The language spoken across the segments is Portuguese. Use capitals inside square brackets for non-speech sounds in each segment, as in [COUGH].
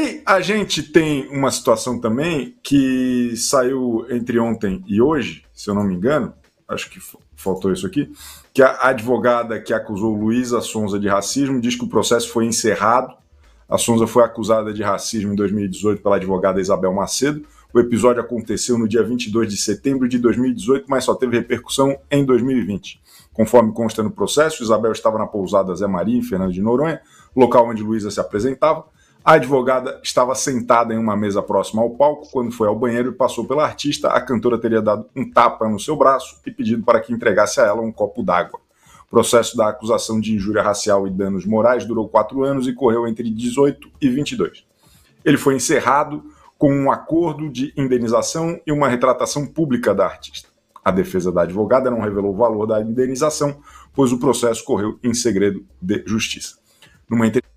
aí a gente tem uma situação também que saiu entre ontem e hoje, se eu não me engano, acho que faltou isso aqui, que a advogada que acusou Luísa Sonza de racismo diz que o processo foi encerrado. A Sonza foi acusada de racismo em 2018 pela advogada Isabel Macedo. O episódio aconteceu no dia 22 de setembro de 2018, mas só teve repercussão em 2020. Conforme consta no processo, Isabel estava na pousada Zé Maria, em Fernando de Noronha, local onde Luísa se apresentava. A advogada estava sentada em uma mesa próxima ao palco quando foi ao banheiro e passou pela artista. A cantora teria dado um tapa no seu braço e pedido para que entregasse a ela um copo d'água. O processo da acusação de injúria racial e danos morais durou quatro anos e correu entre 18 e 22. Ele foi encerrado com um acordo de indenização e uma retratação pública da artista. A defesa da advogada não revelou o valor da indenização, pois o processo correu em segredo de justiça. Numa entrevista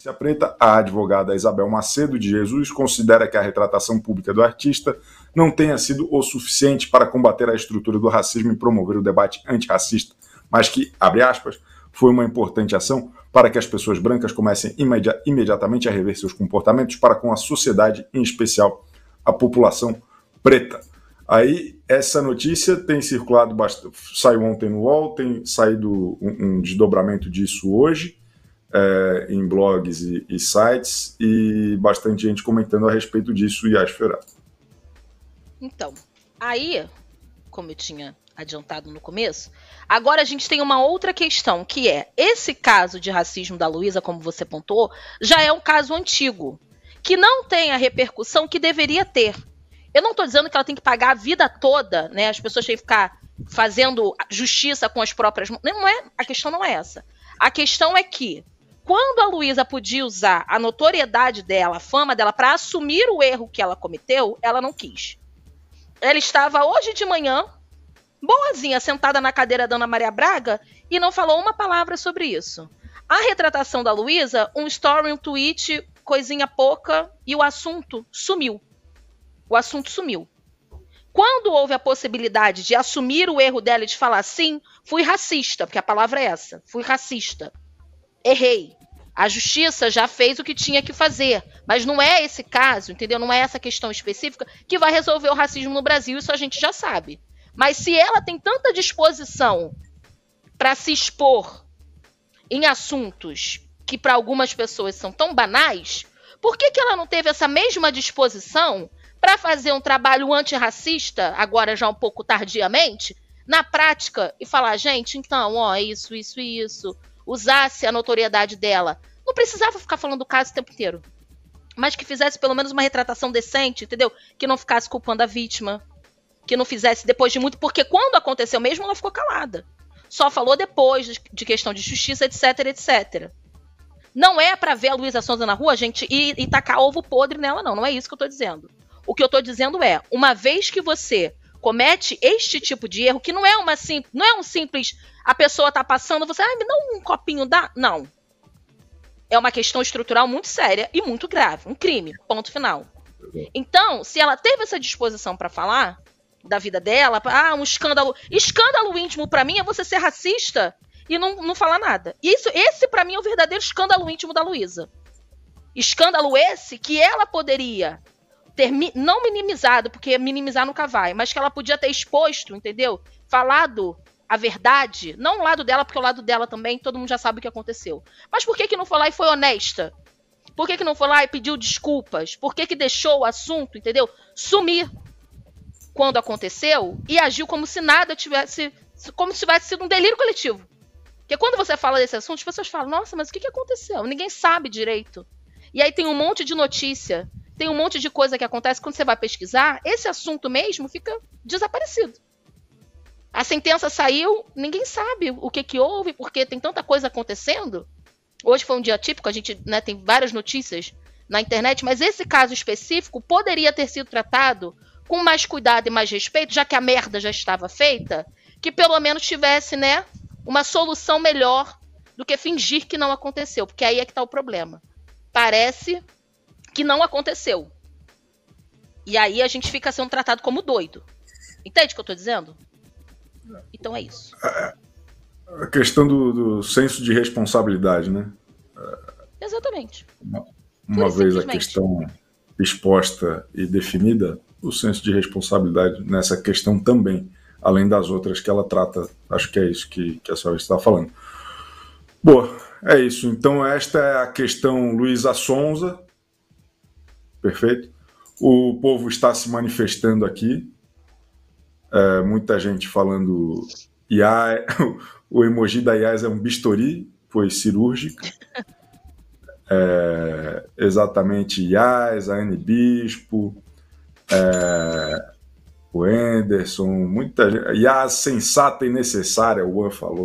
Letícia Preta, a advogada Isabel Macedo de Jesus considera que a retratação pública do artista não tenha sido o suficiente para combater a estrutura do racismo e promover o debate antirracista, mas que, abre aspas, foi uma importante ação para que as pessoas brancas comecem imedi imediatamente a rever seus comportamentos para com a sociedade, em especial a população preta. Aí, essa notícia tem circulado bastante, saiu ontem no UOL, tem saído um, um desdobramento disso hoje é, em blogs e, e, sites e bastante gente comentando a respeito disso e acho Então, aí, como eu tinha adiantado no começo, agora a gente tem uma outra questão, que é esse caso de racismo da Luísa, como você pontuou, já é um caso antigo, que não tem a repercussão que deveria ter. Eu não estou dizendo que ela tem que pagar a vida toda, né? As pessoas têm que ficar fazendo justiça com as próprias. mãos. Não é, a questão não é essa. A questão é que quando a Luísa podia usar a notoriedade dela, a fama dela, para assumir o erro que ela cometeu, ela não quis. Ela estava hoje de manhã, boazinha, sentada na cadeira da Ana Maria Braga e não falou uma palavra sobre isso. A retratação da Luísa, um story, um tweet, coisinha pouca, e o assunto sumiu. O assunto sumiu. Quando houve a possibilidade de assumir o erro dela e de falar sim, fui racista, porque a palavra é essa, fui racista. Errei. A justiça já fez o que tinha que fazer, mas não é esse caso, entendeu? Não é essa questão específica que vai resolver o racismo no Brasil, isso a gente já sabe. Mas se ela tem tanta disposição para se expor em assuntos que para algumas pessoas são tão banais, por que, que ela não teve essa mesma disposição para fazer um trabalho antirracista, agora já um pouco tardiamente, na prática e falar, gente, então, ó, é isso, isso e isso, usasse a notoriedade dela. Não precisava ficar falando do caso o tempo inteiro. Mas que fizesse pelo menos uma retratação decente, entendeu? Que não ficasse culpando a vítima. Que não fizesse depois de muito. Porque quando aconteceu mesmo, ela ficou calada. Só falou depois de questão de justiça, etc, etc. Não é para ver a Luísa Sonza na rua, gente, e, e tacar ovo podre nela, não. Não é isso que eu tô dizendo. O que eu tô dizendo é: uma vez que você comete este tipo de erro, que não é uma sim, não é um simples a pessoa tá passando, você, ah, me dá um copinho dá. Não. É uma questão estrutural muito séria e muito grave, um crime, ponto final. Então, se ela teve essa disposição para falar da vida dela, ah, um escândalo, escândalo íntimo para mim é você ser racista e não, não falar nada. Isso, esse para mim é o verdadeiro escândalo íntimo da Luísa. Escândalo esse que ela poderia ter não minimizado, porque minimizar nunca vai, mas que ela podia ter exposto, entendeu? Falado a verdade, não o lado dela, porque o lado dela também, todo mundo já sabe o que aconteceu. Mas por que que não foi lá e foi honesta? Por que que não foi lá e pediu desculpas? Por que que deixou o assunto, entendeu? Sumir quando aconteceu e agiu como se nada tivesse, como se tivesse sido um delírio coletivo. Porque quando você fala desse assunto, as pessoas falam, nossa, mas o que, que aconteceu? Ninguém sabe direito. E aí tem um monte de notícia tem um monte de coisa que acontece quando você vai pesquisar, esse assunto mesmo fica desaparecido. A sentença saiu, ninguém sabe o que, que houve, porque tem tanta coisa acontecendo. Hoje foi um dia típico, a gente né, tem várias notícias na internet, mas esse caso específico poderia ter sido tratado com mais cuidado e mais respeito, já que a merda já estava feita, que pelo menos tivesse né, uma solução melhor do que fingir que não aconteceu, porque aí é que está o problema. Parece que não aconteceu. E aí a gente fica sendo tratado como doido. Entende o que eu tô dizendo? Então é isso. É, é a questão do, do senso de responsabilidade, né? Exatamente. Uma, uma vez a questão exposta e definida, o senso de responsabilidade nessa questão também, além das outras que ela trata. Acho que é isso que, que a senhora está falando. Boa, é isso. Então, esta é a questão Luísa Sonza, perfeito? O povo está se manifestando aqui. É, muita gente falando IA, [LAUGHS] o emoji da IAS é um bisturi, pois cirúrgica. [LAUGHS] É, exatamente IAS, a n Bispo, é, o Anderson, muita gente. IAS sensata e necessária, o Juan falou.